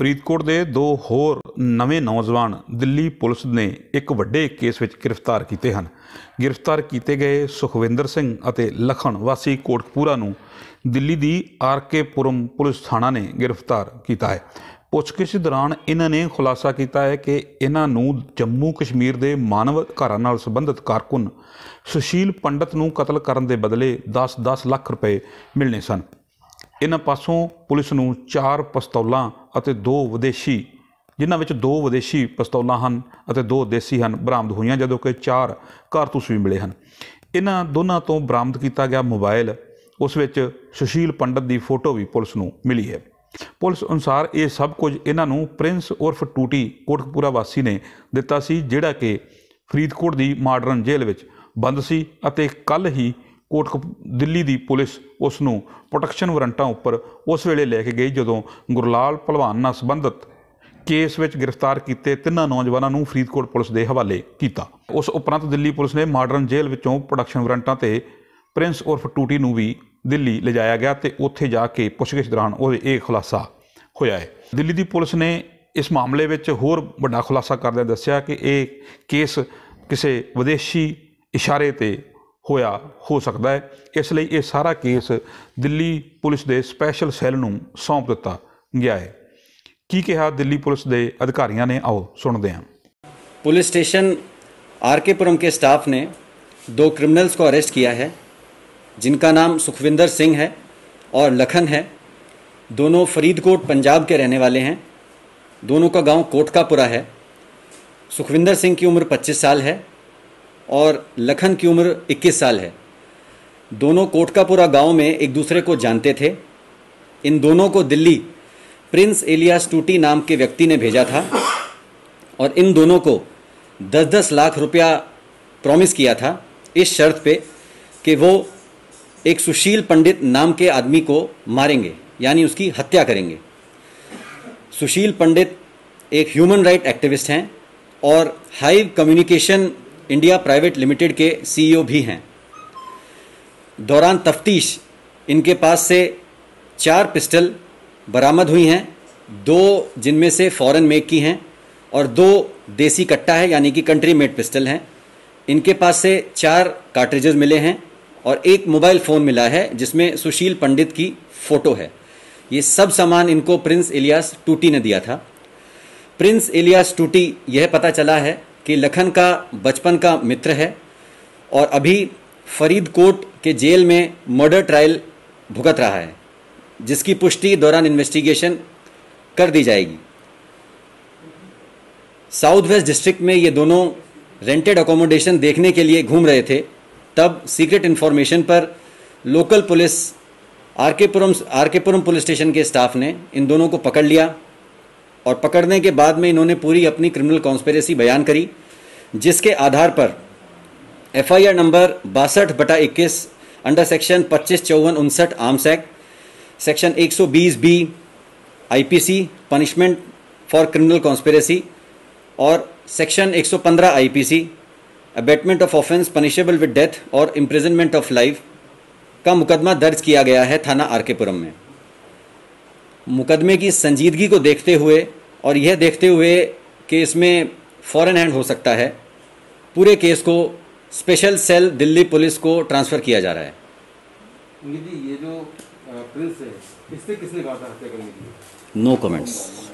ਫਰੀਦਕੋਟ ਦੇ ਦੋ ਹੋਰ ਨਵੇਂ ਨੌਜਵਾਨ ਦਿੱਲੀ ਪੁਲਿਸ ਨੇ ਇੱਕ ਵੱਡੇ ਕੇਸ ਵਿੱਚ ਗ੍ਰਿਫਤਾਰ ਕੀਤੇ ਹਨ ਗ੍ਰਿਫਤਾਰ ਕੀਤੇ ਗਏ ਸੁਖਵਿੰਦਰ ਸਿੰਘ ਅਤੇ ਲਖਣ ਵਾਸੀ ਕੋਟਕਪੂਰਾ ਨੂੰ ਦਿੱਲੀ ਦੀ ਆਰਕੇਪੁਰਮ ਪੁਲਿਸ ਥਾਣਾ ਨੇ ਗ੍ਰਿਫਤਾਰ ਕੀਤਾ ਹੈ ਪੁੱਛਗਿੱਛ ਦੌਰਾਨ ਇਹਨਾਂ ਨੇ ਖੁਲਾਸਾ ਕੀਤਾ ਹੈ ਕਿ ਇਹਨਾਂ ਨੂੰ ਜੰਮੂ ਕਸ਼ਮੀਰ ਦੇ ਮਾਨਵ ਅਧਿਕਾਰਾਂ ਨਾਲ ਸੰਬੰਧਿਤ ਕਾਰਕੁਨ ਸੁਸ਼ੀਲ ਪੰਡਤ ਨੂੰ ਕਤਲ ਕਰਨ ਦੇ ਬਦਲੇ 10-10 ਲੱਖ ਰੁਪਏ ਮਿਲਣੇ ਸਨ ਇਹਨਾਂ ਪਾਸੋਂ ਪੁਲਿਸ ਨੂੰ ਚਾਰ ਪਿਸਤੌਲਾਂ ਅਤੇ ਦੋ ਵਿਦੇਸ਼ੀ ਜਿਨ੍ਹਾਂ ਵਿੱਚ ਦੋ ਵਿਦੇਸ਼ੀ ਪਿਸਤੌਲਾਂ ਹਨ ਅਤੇ ਦੋ ਦੇਸੀ ਹਨ ਬਰਾਮਦ ਹੋਈਆਂ ਜਦੋਂ ਕਿ ਚਾਰ ਕਾਰਤੂਸ ਵੀ ਮਿਲੇ ਹਨ ਇਹਨਾਂ ਦੋਨਾਂ ਤੋਂ ਬਰਾਮਦ ਕੀਤਾ ਗਿਆ ਮੋਬਾਈਲ ਉਸ ਵਿੱਚ ਸੁਸ਼ੀਲ ਪੰਡਤ ਦੀ ਫੋਟੋ ਵੀ ਪੁਲਿਸ ਨੂੰ ਮਿਲੀ ਹੈ ਪੁਲਿਸ ਅਨੁਸਾਰ ਇਹ ਸਭ ਕੁਝ ਇਹਨਾਂ ਨੂੰ ਪ੍ਰਿੰਸ ਉਰਫ ਟੂਟੀ ਕੋਟਕਪੂਰਾ ਵਾਸੀ ਨੇ ਦਿੱਤਾ ਸੀ ਜਿਹੜਾ ਕਿ ਫਰੀਦਕੋਟ ਦੀ ਮਾਡਰਨ ਜੇਲ੍ਹ ਵਿੱਚ ਬੰਦ ਸੀ ਅਤੇ ਕੱਲ ਹੀ ਕੋਟ ਦਿੱਲੀ ਦੀ ਪੁਲਿਸ ਉਸ ਨੂੰ ਪ੍ਰੋਟੈਕਸ਼ਨ ਵਾਰੰਟਾਂ ਉੱਪਰ ਉਸ ਵੇਲੇ ਲੈ ਕੇ ਗਈ ਜਦੋਂ ਗੁਰਲਾਲ ਪਹਿਲਵਾਨ ਨਾਲ ਸੰਬੰਧਿਤ ਕੇਸ ਵਿੱਚ ਗ੍ਰਿਫਤਾਰ ਕੀਤੇ ਤਿੰਨਾਂ ਨੌਜਵਾਨਾਂ ਨੂੰ ਫਰੀਦਕੋਟ ਪੁਲਿਸ ਦੇ ਹਵਾਲੇ ਕੀਤਾ ਉਸ ਉਪਰੰਤ ਦਿੱਲੀ ਪੁਲਿਸ ਨੇ ਮਾਡਰਨ ਜੇਲ੍ਹ ਵਿੱਚੋਂ ਪ੍ਰੋਟੈਕਸ਼ਨ ਵਾਰੰਟਾਂ ਤੇ ਪ੍ਰਿੰਸ ਉਰਫ ਟੂਟੀ ਨੂੰ ਵੀ ਦਿੱਲੀ ਲਿਜਾਇਆ ਗਿਆ ਤੇ ਉੱਥੇ ਜਾ ਕੇ ਪੁੱਛਗਿੱਛ ਦੌਰਾਨ ਉਹ ਇਹ ਖੁਲਾਸਾ ਹੋਇਆ ਹੈ ਦਿੱਲੀ ਦੀ ਪੁਲਿਸ ਨੇ ਇਸ ਮਾਮਲੇ ਵਿੱਚ ਹੋਰ ਵੱਡਾ ਖੁਲਾਸਾ ਕਰਦਿਆਂ ਦੱਸਿਆ ਕਿ ਇਹ ਕੇਸ ਕਿਸੇ ਵਿਦੇਸ਼ੀ ਇਸ਼ਾਰੇ ਤੇ होया हो सकता है इसलिए ये सारा केस दिल्ली पुलिस के स्पैशल सैल में सौंप दिता गया है कि कहा दिल्ली पुलिस के अधिकारियों ने आओ सुन पुलिस स्टेशन आर के पुरम के स्टाफ ने दो क्रिमिनल्स को अरेस्ट किया है जिनका नाम सुखविंदर सिंह है और लखन है दोनों फरीदकोट पंजाब के रहने वाले हैं दोनों का गांव कोटकापुरा है सुखविंदर सिंह की उम्र 25 साल है और लखन की उम्र 21 साल है दोनों कोटकापुरा गांव में एक दूसरे को जानते थे इन दोनों को दिल्ली प्रिंस एलियास टूटी नाम के व्यक्ति ने भेजा था और इन दोनों को दस दस लाख रुपया प्रॉमिस किया था इस शर्त पे कि वो एक सुशील पंडित नाम के आदमी को मारेंगे यानी उसकी हत्या करेंगे सुशील पंडित एक ह्यूमन राइट एक्टिविस्ट हैं और Hive communication India private limited के सीईओ भी हैं दौरान तफ्तीश इनके पास से चार पिस्टल बरामद हुई हैं दो जिनमें से फॉरेन मेक की हैं और दो देसी कट्टा है यानी कि कंट्री मेड पिस्टल हैं इनके पास से चार कार्ट्रिजेज मिले हैं और एक मोबाइल फ़ोन मिला है जिसमें सुशील पंडित की फ़ोटो है ये सब सामान इनको प्रिंस इलियास टूटी ने दिया था प्रिंस इलियास टूटी यह पता चला है कि लखन का बचपन का मित्र है और अभी फरीदकोट के जेल में मर्डर ट्रायल भुगत रहा है जिसकी पुष्टि दौरान इन्वेस्टिगेशन कर दी जाएगी साउथ वेस्ट डिस्ट्रिक्ट में ये दोनों रेंटेड अकोमोडेशन देखने के लिए घूम रहे थे तब सीक्रेट इन्फॉर्मेशन पर local police R Puram R Puram police station के स्टाफ ने इन दोनों को पकड़ लिया और पकड़ने के बाद में इन्होंने पूरी अपनी क्रिमिनल कॉन्स्पेरेसी बयान करी जिसके आधार पर एफ नंबर बासठ बटा इक्कीस अंडर सेक्शन पच्चीस चौवन उनसठ arms act section 120 B IPC punishment for criminal conspiracy और section 115 IPC abetment of offence punishable with death और इम्प्रिजनमेंट ऑफ लाइफ का मुकदमा दर्ज किया गया है थाना आर के पुरम में मुकदमे की संजीदगी को देखते हुए और यह देखते हुए कि इसमें फॉरेन हैंड हो सकता है पूरे केस को स्पेशल सेल दिल्ली पुलिस को ट्रांसफ़र किया जा रहा है ये जो प्रिंस है इससे किसने कहा था हत्या करने के लिए नो कमेंट्स